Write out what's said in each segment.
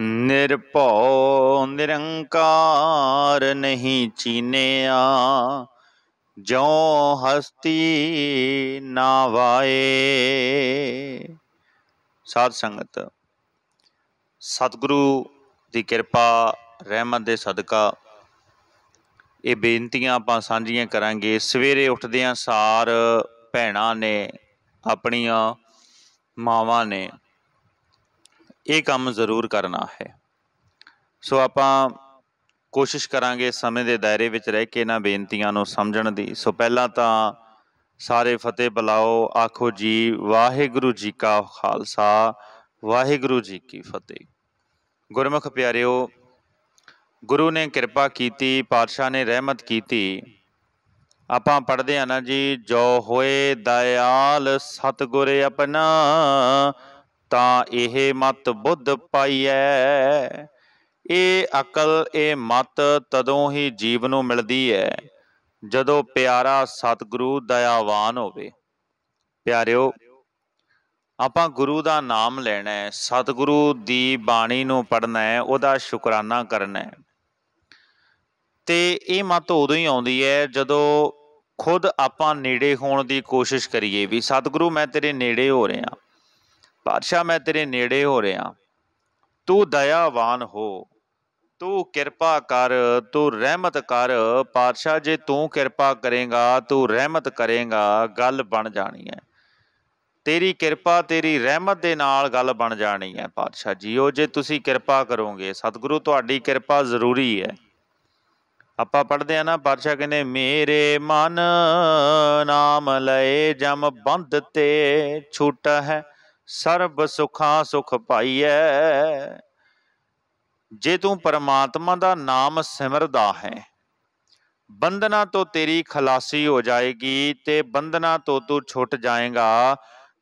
ਨਿਰਭਉ ਨਿਰੰਕਾਰ ਨਹੀਂ ਚੀਨਿਆ ਜੋ ਹਸਤੀ ਨਾ ਵਾਏ ਸਾਧ ਸੰਗਤ ਸਤਿਗੁਰੂ ਦੀ ਕਿਰਪਾ ਰਹਿਮਤ ਦੇ ਸਦਕਾ ਇਹ ਬੇਨਤੀਆਂ ਆਪਾਂ ਸਾਂਝੀਆਂ ਕਰਾਂਗੇ ਸਵੇਰੇ ਉੱਠਦਿਆਂ ਸਾਰ ਭੈਣਾਂ ਨੇ ਆਪਣੀਆਂ ਮਾਵਾਂ ਨੇ ਇਹ ਕੰਮ ਜ਼ਰੂਰ ਕਰਨਾ ਹੈ ਸੋ ਆਪਾਂ ਕੋਸ਼ਿਸ਼ ਕਰਾਂਗੇ ਸਮੇਂ ਦੇ ਦਾਇਰੇ ਵਿੱਚ ਰਹਿ ਕੇ ਇਹਨਾਂ ਬੇਨਤੀਆਂ ਨੂੰ ਸਮਝਣ ਦੀ ਸੋ ਪਹਿਲਾਂ ਤਾਂ ਸਾਰੇ ਫਤਿਹ ਬੁਲਾਓ ਆਖੋ ਜੀ ਵਾਹਿਗੁਰੂ ਜੀ ਕਾ ਖਾਲਸਾ ਵਾਹਿਗੁਰੂ ਜੀ ਕੀ ਫਤਿਹ ਗੁਰਮੁਖ ਪਿਆਰਿਓ ਗੁਰੂ ਨੇ ਕਿਰਪਾ ਕੀਤੀ ਪਾਤਸ਼ਾਹ ਨੇ ਰਹਿਮਤ ਕੀਤੀ ਆਪਾਂ ਪੜਦੇ ਆ ਨਾ ਜੀ ਜੋ ਹੋਏ ਦਇਆਲ ਸਤਗੁਰੇ ਆਪਣਾ ਤਾਂ ਇਹ ਮਤ ਬੁੱਧ ਪਾਈਐ ਇਹ ਅਕਲ ਇਹ ਮਤ ਤਦੋਂ ਹੀ ਜੀਵ ਨੂੰ ਮਿਲਦੀ ਹੈ ਜਦੋਂ ਪਿਆਰਾ ਸਤਿਗੁਰੂ ਦਇਆਵਾਨ ਹੋਵੇ ਪਿਆਰਿਓ ਆਪਾਂ ਗੁਰੂ ਦਾ ਨਾਮ ਲੈਣਾ ਹੈ ਸਤਿਗੁਰੂ ਦੀ ਬਾਣੀ ਨੂੰ ਪੜ੍ਹਨਾ ਹੈ ਉਹਦਾ ਸ਼ੁਕਰਾਨਾ ਕਰਨਾ ਹੈ ਤੇ ਇਹ ਮਤ ਉਦੋਂ ਹੀ ਆਉਂਦੀ ਹੈ ਜਦੋਂ ਖੁਦ ਆਪਾਂ ਨੇੜੇ ਹੋਣ ਦੀ ਕੋਸ਼ਿਸ਼ ਕਰੀਏ ਵੀ ਸਤਿਗੁਰੂ ਮੈਂ ਤੇਰੇ ਨੇੜੇ ਹੋ ਰਿਹਾ ਪਾਤਸ਼ਾਹ ਮੈਂ ਤੇਰੇ ਨੇੜੇ ਹੋ ਰਿਹਾ ਤੂੰ ਦਇਆਵਾਨ ਹੋ ਤੂੰ ਕਿਰਪਾ ਕਰ ਤੂੰ ਰਹਿਮਤ ਕਰ ਪਾਤਸ਼ਾਹ ਜੇ ਤੂੰ ਕਿਰਪਾ ਕਰੇਗਾ ਤੂੰ ਰਹਿਮਤ ਕਰੇਗਾ ਗੱਲ ਬਣ ਜਾਣੀ ਹੈ ਤੇਰੀ ਕਿਰਪਾ ਤੇਰੀ ਰਹਿਮਤ ਦੇ ਨਾਲ ਗੱਲ ਬਣ ਜਾਣੀ ਹੈ ਪਾਤਸ਼ਾਹ ਜੀਓ ਜੇ ਤੁਸੀਂ ਕਿਰਪਾ ਕਰੋਗੇ ਸਤਿਗੁਰੂ ਤੁਹਾਡੀ ਕਿਰਪਾ ਜ਼ਰੂਰੀ ਹੈ ਆਪਾਂ ਪੜਦੇ ਆ ਨਾ ਪਾਤਸ਼ਾਹ ਕਹਿੰਦੇ ਮੇਰੇ ਮਨ ਨਾਮ ਲਏ ਜਮ ਬੰਦ ਤੇ ਛੁੱਟ ਹੈ ਸਰਬ ਸੁਖਾਂ ਸੁਖ ਪਾਈਐ ਜੇ ਤੂੰ ਪਰਮਾਤਮਾ ਦਾ ਨਾਮ ਸਿਮਰਦਾ ਹੈ ਬੰਦਨਾ ਤੋਂ ਤੇਰੀ ਖਲਾਸੀ ਹੋ ਜਾਏਗੀ ਤੇ ਬੰਦਨਾ ਤੋਂ ਤੂੰ ਛੁੱਟ ਜਾਏਗਾ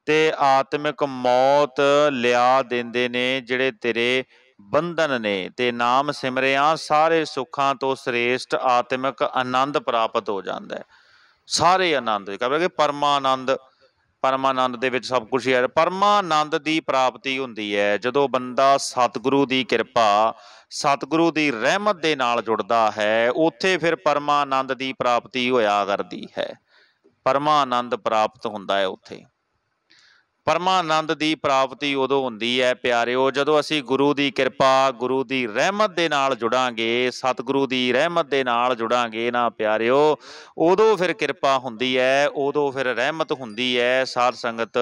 ਤੇ ਆਤਮਿਕ ਮੌਤ ਲਿਆ ਦਿੰਦੇ ਨੇ ਜਿਹੜੇ ਤੇਰੇ ਬੰਧਨ ਨੇ ਤੇ ਨਾਮ ਸਿਮਰਿਆ ਸਾਰੇ ਸੁੱਖਾਂ ਤੋਂ ਸ੍ਰੇਸ਼ਟ ਆਤਮਿਕ ਆਨੰਦ ਪ੍ਰਾਪਤ ਹੋ ਜਾਂਦਾ ਹੈ ਸਾਰੇ ਆਨੰਦ ਕਹਾਂਗੇ ਪਰਮਾਨੰਦ ਪਰਮਾਨੰਦ ਦੇ ਵਿੱਚ ਸਭ ਕੁਝ ਹੈ ਪਰਮਾਨੰਦ ਦੀ ਪ੍ਰਾਪਤੀ ਹੁੰਦੀ ਹੈ ਜਦੋਂ ਬੰਦਾ ਸਤਿਗੁਰੂ ਦੀ ਕਿਰਪਾ ਸਤਿਗੁਰੂ ਦੀ ਰਹਿਮਤ ਦੇ ਨਾਲ ਜੁੜਦਾ ਹੈ ਉੱਥੇ ਫਿਰ ਪਰਮਾਨੰਦ ਦੀ ਪ੍ਰਾਪਤੀ ਹੋਇਆ ਕਰਦੀ ਹੈ ਪਰਮਾਨੰਦ ਪ੍ਰਾਪਤ ਹੁੰਦਾ ਹੈ ਉੱਥੇ ਪਰਮਾਨੰਦ ਦੀ ਪ੍ਰਾਪਤੀ ਉਦੋਂ ਹੁੰਦੀ ਹੈ ਪਿਆਰਿਓ ਜਦੋਂ ਅਸੀਂ ਗੁਰੂ ਦੀ ਕਿਰਪਾ ਗੁਰੂ ਦੀ ਰਹਿਮਤ ਦੇ ਨਾਲ ਜੁੜਾਂਗੇ ਸਤਿਗੁਰੂ ਦੀ ਰਹਿਮਤ ਦੇ ਨਾਲ ਜੁੜਾਂਗੇ ਨਾ ਪਿਆਰਿਓ ਉਦੋਂ ਫਿਰ ਕਿਰਪਾ ਹੁੰਦੀ ਹੈ ਉਦੋਂ ਫਿਰ ਰਹਿਮਤ ਹੁੰਦੀ ਹੈ ਸਾਧ ਸੰਗਤ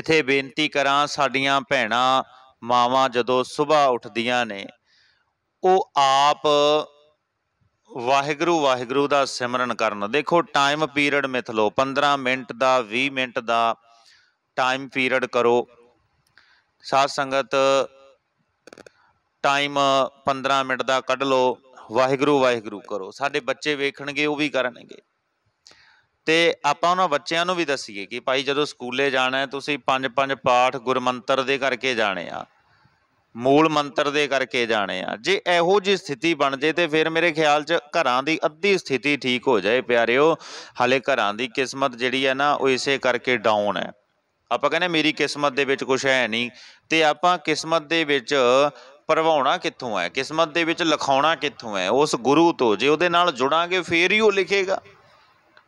ਇਥੇ ਬੇਨਤੀ ਕਰਾਂ ਸਾਡੀਆਂ ਭੈਣਾਂ ਮਾਵਾਂ ਜਦੋਂ ਸਵੇਰ ਉੱਠਦੀਆਂ ਨੇ ਉਹ ਆਪ ਵਾਹਿਗੁਰੂ ਵਾਹਿਗੁਰੂ ਦਾ ਸਿਮਰਨ ਕਰਨ ਦੇਖੋ ਟਾਈਮ ਪੀਰੀਅਡ ਮਿਥ ਲਓ 15 ਮਿੰਟ ਦਾ 20 ਮਿੰਟ ਦਾ ਟਾਈਮ ਪੀਰੀਅਡ ਕਰੋ ਸਾਧ ਸੰਗਤ ਟਾਈਮ 15 ਮਿੰਟ ਦਾ ਕੱਢ ਲਓ ਵਾਹਿਗੁਰੂ ਵਾਹਿਗੁਰੂ ਕਰੋ ਸਾਡੇ ਬੱਚੇ ਵੇਖਣਗੇ ਉਹ ਵੀ ਕਰਨਗੇ ਤੇ ਆਪਾਂ ਉਹਨਾਂ ਬੱਚਿਆਂ ਨੂੰ ਵੀ ਦਸੀਏ ਕਿ ਭਾਈ ਜਦੋਂ ਸਕੂਲੇ ਜਾਣਾ ਹੈ ਤੁਸੀਂ ਪੰਜ ਪੰਜ ਪਾਠ ਗੁਰਮੰਤਰ ਦੇ ਕਰਕੇ ਜਾਣੇ ਆ ਮੂਲ ਮੰਤਰ ਦੇ ਕਰਕੇ ਜਾਣੇ ਆ ਜੇ ਇਹੋ ਜੀ ਸਥਿਤੀ ਬਣ ਜੇ ਤੇ ਫਿਰ ਮੇਰੇ ਖਿਆਲ 'ਚ ਘਰਾਂ ਦੀ ਅੱਧੀ ਸਥਿਤੀ ਠੀਕ ਹੋ ਜਾਏ ਪਿਆਰਿਓ ਹਲੇ ਘਰਾਂ ਦੀ ਕਿਸਮਤ ਜਿਹੜੀ ਹੈ ਨਾ ਉਹ ਇਸੇ ਕਰਕੇ ਡਾਊਨ ਹੈ ਆਪਾਂ ਕਹਿੰਦੇ ਮੇਰੀ ਕਿਸਮਤ ਦੇ ਵਿੱਚ ਕੁਝ ਹੈ ਨਹੀਂ ਤੇ ਆਪਾਂ ਕਿਸਮਤ ਦੇ ਵਿੱਚ ਪਰਵਾਉਣਾ ਕਿੱਥੋਂ ਹੈ ਕਿਸਮਤ ਦੇ ਵਿੱਚ ਲਿਖਾਉਣਾ ਕਿੱਥੋਂ ਹੈ ਉਸ ਗੁਰੂ ਤੋਂ ਜੇ ਉਹਦੇ ਨਾਲ ਜੁੜਾਂਗੇ ਫੇਰ ਹੀ ਉਹ ਲਿਖੇਗਾ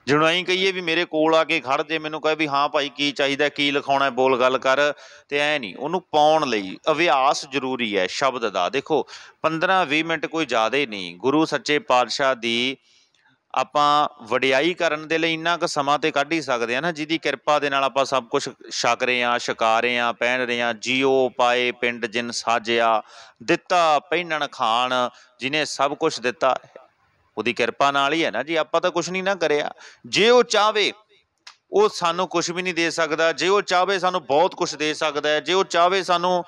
ਜਿਹਨੂੰ ਐਂ ਕਹੀਏ ਵੀ ਮੇਰੇ ਕੋਲ ਆ ਕੇ ਖੜ ਜੇ ਮੈਨੂੰ ਕਹੇ ਵੀ ਹਾਂ ਭਾਈ ਕੀ ਚਾਹੀਦਾ ਕੀ ਲਿਖਾਉਣਾ ਬੋਲ ਗੱਲ ਕਰ ਤੇ ਐ ਨਹੀਂ ਉਹਨੂੰ ਪਾਉਣ ਲਈ ਅਭਿਆਸ ਜ਼ਰੂਰੀ ਹੈ ਸ਼ਬਦ ਦਾ ਦੇਖੋ 15 20 ਮਿੰਟ ਕੋਈ ਜ਼ਿਆਦਾ ਨਹੀਂ ਗੁਰੂ ਸੱਚੇ ਪਾਤਸ਼ਾਹ ਦੀ ਆਪਾਂ ਵਡਿਆਈ ਕਰਨ ਦੇ ਲਈ ਇੰਨਾ ਕੁ ਸਮਾਂ ਤੇ ਕੱਢ ਹੀ ਸਕਦੇ ਆ ਨਾ ਜਿਹਦੀ ਕਿਰਪਾ ਦੇ ਨਾਲ ਆਪਾਂ ਸਭ ਕੁਝ ਛਕ ਰਹੇ ਆ ਛਕਾ ਰਹੇ ਆ ਪਹਿਨ ਰਹੇ ਆ ਜੀਓ ਪਾਏ ਪਿੰਡ ਜਿਨ ਸਾਜਿਆ ਦਿੱਤਾ ਪਹਿਨਣ ਖਾਣ ਜਿਨੇ ਸਭ ਕੁਝ ਦਿੱਤਾ ਉਹਦੀ ਕਿਰਪਾ ਨਾਲ ਹੀ ਹੈ ਨਾ ਜੀ ਆਪਾਂ ਤਾਂ ਕੁਝ ਨਹੀਂ ਨਾ ਕਰਿਆ ਜੇ ਉਹ ਚਾਵੇ ਉਹ ਸਾਨੂੰ ਕੁਝ ਵੀ ਨਹੀਂ ਦੇ ਸਕਦਾ ਜੇ ਉਹ ਚਾਵੇ ਸਾਨੂੰ ਬਹੁਤ ਕੁਝ ਦੇ ਸਕਦਾ ਹੈ ਜੇ ਉਹ ਚਾਵੇ ਸਾਨੂੰ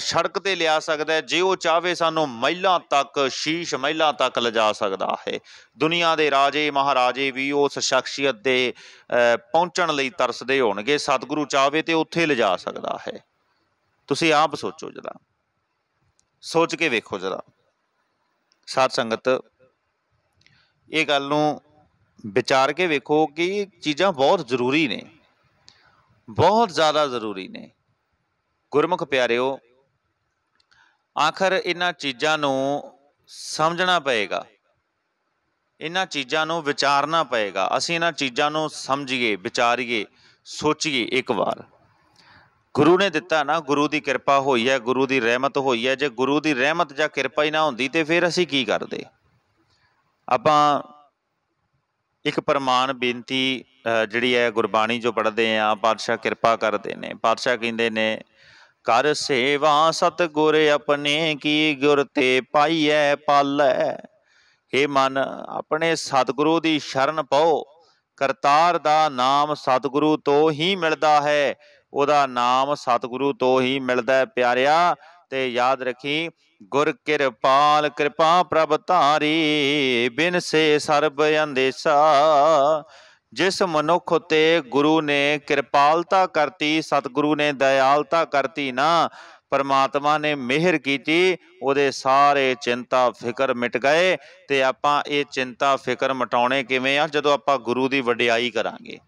ਸੜਕ ਤੇ ਲਿਆ ਸਕਦਾ ਹੈ ਜੇ ਉਹ ਚਾਹਵੇ ਸਾਨੂੰ ਮਹਿਲਾਂ ਤੱਕ ਸ਼ੀਸ਼ ਮਹਿਲਾਂ ਤੱਕ ਲਿਜਾ ਸਕਦਾ ਹੈ ਦੁਨੀਆ ਦੇ ਰਾਜੇ ਮਹਾਰਾਜੇ ਵੀ ਉਸ ਸ਼ਖਸੀਅਤ ਦੇ ਪਹੁੰਚਣ ਲਈ ਤਰਸਦੇ ਹੋਣਗੇ ਸਤਿਗੁਰੂ ਚਾਹਵੇ ਤੇ ਉੱਥੇ ਲਿਜਾ ਸਕਦਾ ਹੈ ਤੁਸੀਂ ਆਪ ਸੋਚੋ ਜਰਾ ਸੋਚ ਕੇ ਵੇਖੋ ਜਰਾ ਸਾਧ ਸੰਗਤ ਇਹ ਗੱਲ ਨੂੰ ਵਿਚਾਰ ਕੇ ਵੇਖੋ ਕਿ ਚੀਜ਼ਾਂ ਬਹੁਤ ਜ਼ਰੂਰੀ ਨੇ ਬਹੁਤ ਜ਼ਿਆਦਾ ਜ਼ਰੂਰੀ ਨੇ ਗੁਰਮੁਖ ਪਿਆਰਿਓ ਆਖਰ ਇਹਨਾਂ ਚੀਜ਼ਾਂ ਨੂੰ ਸਮਝਣਾ ਪਏਗਾ ਇਹਨਾਂ ਚੀਜ਼ਾਂ ਨੂੰ ਵਿਚਾਰਨਾ ਪਏਗਾ ਅਸੀਂ ਇਹਨਾਂ ਚੀਜ਼ਾਂ ਨੂੰ ਸਮਝੀਏ ਵਿਚਾਰੀਏ ਸੋਚੀਏ ਇੱਕ ਵਾਰ ਗੁਰੂ ਨੇ ਦਿੱਤਾ ਨਾ ਗੁਰੂ ਦੀ ਕਿਰਪਾ ਹੋਈ ਹੈ ਗੁਰੂ ਦੀ ਰਹਿਮਤ ਹੋਈ ਹੈ ਜੇ ਗੁਰੂ ਦੀ ਰਹਿਮਤ ਜਾਂ ਕਿਰਪਾ ਹੀ ਨਾ ਹੁੰਦੀ ਤੇ ਫਿਰ ਅਸੀਂ ਕੀ ਕਰਦੇ ਆਪਾਂ ਇੱਕ ਪਰਮਾਨ ਬੇਨਤੀ ਜਿਹੜੀ ਹੈ ਗੁਰਬਾਣੀ ਜੋ ਪੜਦੇ ਆ ਪਾਤਸ਼ਾਹ ਕਿਰਪਾ ਕਰਦੇ ਨੇ ਪਾਤਸ਼ਾਹ ਕਹਿੰਦੇ ਨੇ ਕਰ ਸੇਵਾ ਸਤ ਗੁਰ ਆਪਣੇ ਕੀ ਗੁਰ ਤੇ ਪਾਈਐ ਪਾਲੈ हे ਮਨ ਆਪਣੇ ਸਤਿਗੁਰੂ ਦੀ ਸ਼ਰਨ ਪਾਓ ਕਰਤਾਰ ਦਾ ਨਾਮ ਸਤਿਗੁਰੂ ਤੋਂ ਹੀ ਮਿਲਦਾ ਹੈ ਉਹਦਾ ਨਾਮ ਸਤਿਗੁਰੂ ਤੋਂ ਹੀ ਮਿਲਦਾ ਪਿਆਰਿਆ ਤੇ ਯਾਦ ਰੱਖੀ ਗੁਰ ਕਿਰਪਾਲ ਕਿਰਪਾ ਪ੍ਰਭ ਧਾਰੀ ਬਿਨ ਸੇ ਸਰਬ ਅੰਦੇਸਾ ਜਿਸ ਮਨੁੱਖ ਤੇ ਗੁਰੂ ਨੇ ਕਿਰਪਾਲਤਾ ਕਰਤੀ ਸਤਿਗੁਰੂ ਨੇ ਦਇਆਲਤਾ ਕਰਤੀ ਨਾ ਪਰਮਾਤਮਾ ਨੇ ਮਿਹਰ ਕੀਤੀ ਉਹਦੇ ਸਾਰੇ ਚਿੰਤਾ ਫਿਕਰ ਮਿਟ ਗਏ ਤੇ ਆਪਾਂ ਇਹ ਚਿੰਤਾ ਫਿਕਰ ਮਟਾਉਣੇ ਕਿਵੇਂ ਆ ਜਦੋਂ ਆਪਾਂ ਗੁਰੂ ਦੀ ਵਡਿਆਈ ਕਰਾਂਗੇ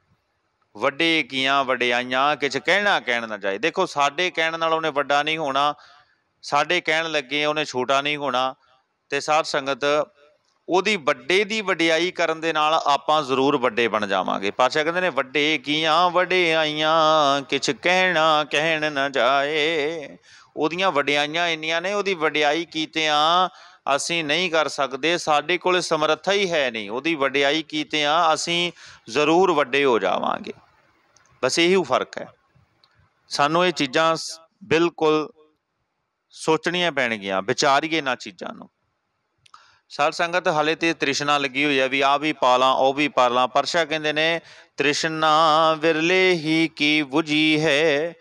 ਵੱਡੇ ਕੀਆਂ ਵਡਿਆਈਆਂ ਕਿਛ ਕਹਿਣਾ ਕਹਿਣ ਨਾ ਜਾਏ ਦੇਖੋ ਸਾਡੇ ਕਹਿਣ ਨਾਲ ਉਹਨੇ ਵੱਡਾ ਨਹੀਂ ਹੋਣਾ ਸਾਡੇ ਕਹਿਣ ਲੱਗੇ ਉਹਨੇ ਛੋਟਾ ਨਹੀਂ ਹੋਣਾ ਤੇ ਸਾਧ ਸੰਗਤ ਉਹਦੀ ਵੱਡੇ ਦੀ ਵਡਿਆਈ ਕਰਨ ਦੇ ਨਾਲ ਆਪਾਂ ਜ਼ਰੂਰ ਵੱਡੇ ਬਣ ਜਾਵਾਂਗੇ ਪਾਤਸ਼ਾਹ ਕਹਿੰਦੇ ਨੇ ਵੱਡੇ ਕੀਆਂ ਵਡਿਆਈਆਂ ਕਿਛ ਕਹਿਣਾ ਕਹਿਣ ਨਾ ਜਾਏ ਉਹਦੀਆਂ ਵਡਿਆਈਆਂ ਇੰਨੀਆਂ ਨੇ ਉਹਦੀ ਵਡਿਆਈ ਕੀਤਿਆਂ ਅਸੀਂ ਨਹੀਂ ਕਰ ਸਕਦੇ ਸਾਡੇ ਕੋਲ ਸਮਰੱਥਾ ਹੀ ਹੈ ਨਹੀਂ ਉਹਦੀ ਵਡਿਆਈ ਕੀਤਿਆਂ ਅਸੀਂ ਜ਼ਰੂਰ ਵੱਡੇ ਹੋ ਜਾਵਾਂਗੇ ਬਸ ਇਹੀ ਫਰਕ ਹੈ ਸਾਨੂੰ ਇਹ ਚੀਜ਼ਾਂ ਬਿਲਕੁਲ ਸੋਚਣੀਆਂ ਪੈਣਗੀਆਂ ਵਿਚਾਰੀਏ ਨਾ ਚੀਜ਼ਾਂ ਨੂੰ ਸਾਧ ਸੰਗਤ ਹਲੇ ਤੇ ਤ੍ਰਿਸ਼ਨਾ ਲੱਗੀ ਹੋਈ ਆ ਵੀ ਆ ਵੀ ਪਾਲਾਂ ਉਹ ਵੀ ਪਾਲਾਂ ਪਰਸ਼ਾ ਕਹਿੰਦੇ ਨੇ ਤ੍ਰਿਸ਼ਨਾ ਵਿਰਲੇ ਹੀ ਕੀ 부ਜੀ ਹੈ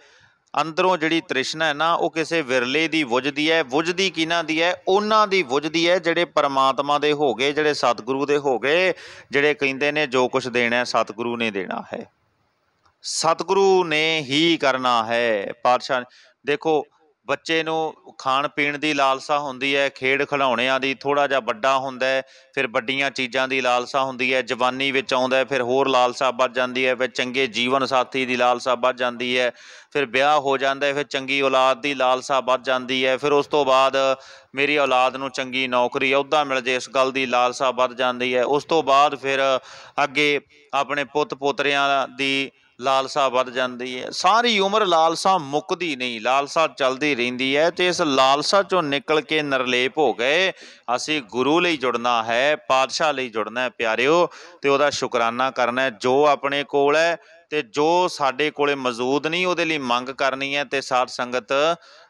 ਅੰਦਰੋਂ ਜਿਹੜੀ ਤ੍ਰਿਸ਼ਨਾ ਹੈ ਨਾ ਉਹ ਕਿਸੇ ਵਿਰਲੇ ਦੀ 부ਜਦੀ ਹੈ 부ਜਦੀ ਕਿਨਾਂ ਦੀ ਹੈ ਉਹਨਾਂ ਦੀ 부ਜਦੀ ਹੈ ਜਿਹੜੇ ਪਰਮਾਤਮਾ ਦੇ ਹੋ ਗਏ ਜਿਹੜੇ ਸਤਿਗੁਰੂ ਦੇ ਹੋ ਗਏ ਜਿਹੜੇ ਕਹਿੰਦੇ ਨੇ ਜੋ ਕੁਝ ਦੇਣਾ ਹੈ ਸਤਿਗੁਰੂ ਨੇ ਦੇਣਾ ਹੈ ਸਤਿਗੁਰੂ ਨੇ ਹੀ ਕਰਨਾ ਹੈ ਪਾਤਸ਼ਾਹ ਦੇਖੋ ਬੱਚੇ ਨੂੰ ਖਾਣ ਪੀਣ ਦੀ ਲਾਲਸਾ ਹੁੰਦੀ ਹੈ ਖੇਡ ਖਿਡਾਉਣਿਆਂ ਦੀ ਥੋੜਾ ਜਿਹਾ ਵੱਡਾ ਹੁੰਦਾ ਫਿਰ ਵੱਡੀਆਂ ਚੀਜ਼ਾਂ ਦੀ ਲਾਲਸਾ ਹੁੰਦੀ ਹੈ ਜਵਾਨੀ ਵਿੱਚ ਆਉਂਦਾ ਫਿਰ ਹੋਰ ਲਾਲਸਾ ਵੱਧ ਜਾਂਦੀ ਹੈ ਫਿਰ ਚੰਗੇ ਜੀਵਨ ਸਾਥੀ ਦੀ ਲਾਲਸਾ ਵੱਧ ਜਾਂਦੀ ਹੈ ਫਿਰ ਵਿਆਹ ਹੋ ਜਾਂਦਾ ਫਿਰ ਚੰਗੀ ਔਲਾਦ ਦੀ ਲਾਲਸਾ ਵੱਧ ਜਾਂਦੀ ਹੈ ਫਿਰ ਉਸ ਤੋਂ ਬਾਅਦ ਮੇਰੀ ਔਲਾਦ ਨੂੰ ਚੰਗੀ ਨੌਕਰੀ ਅਹੁਦਾ ਮਿਲ ਜੇ ਇਸ ਗੱਲ ਦੀ ਲਾਲਸਾ ਵੱਧ ਜਾਂਦੀ ਹੈ ਉਸ ਤੋਂ ਬਾਅਦ ਫਿਰ ਅੱਗੇ ਆਪਣੇ ਪੁੱਤ ਪੋਤਰਿਆਂ ਦੀ ਲਾਲਸਾ ਵੱਧ ਜਾਂਦੀ ਹੈ ਸਾਰੀ ਉਮਰ ਲਾਲਸਾ ਮੁੱਕਦੀ ਨਹੀਂ ਲਾਲਸਾ ਚੱਲਦੀ ਰਹਿੰਦੀ ਹੈ ਤੇ ਇਸ ਲਾਲਸਾ ਚੋਂ ਨਿਕਲ ਕੇ ਨਰਲੇਪ ਹੋ ਗਏ ਅਸੀਂ ਗੁਰੂ ਲਈ ਜੁੜਨਾ ਹੈ ਪਾਤਸ਼ਾਹ ਲਈ ਜੁੜਨਾ ਹੈ ਪਿਆਰਿਓ ਤੇ ਉਹਦਾ ਸ਼ੁਕਰਾਨਾ ਕਰਨਾ ਹੈ ਜੋ ਆਪਣੇ ਕੋਲ ਹੈ ਤੇ ਜੋ ਸਾਡੇ ਕੋਲੇ ਮੌਜੂਦ ਨਹੀਂ ਉਹਦੇ ਲਈ ਮੰਗ ਕਰਨੀ ਹੈ ਤੇ ਸਾਧ ਸੰਗਤ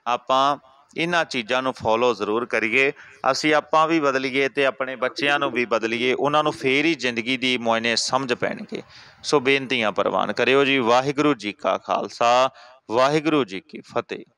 ਆਪਾਂ ਇਹਨਾਂ ਚੀਜ਼ਾਂ ਨੂੰ ਫੋਲੋ ਜ਼ਰੂਰ ਕਰੀਏ ਅਸੀਂ ਆਪਾਂ ਵੀ ਬਦਲੀਏ ਤੇ ਆਪਣੇ ਬੱਚਿਆਂ ਨੂੰ ਵੀ ਬਦਲੀਏ ਉਹਨਾਂ ਨੂੰ ਫੇਰ ਹੀ ਜ਼ਿੰਦਗੀ ਦੀ ਮੁਆਇਨੇ ਸਮਝ ਪੈਣਗੇ ਸੋ ਬੇਨਤੀਆਂ ਪ੍ਰਵਾਨ ਕਰਿਓ ਜੀ ਵਾਹਿਗੁਰੂ ਜੀ ਕਾ ਖਾਲਸਾ ਵਾਹਿਗੁਰੂ ਜੀ ਕੀ ਫਤਿਹ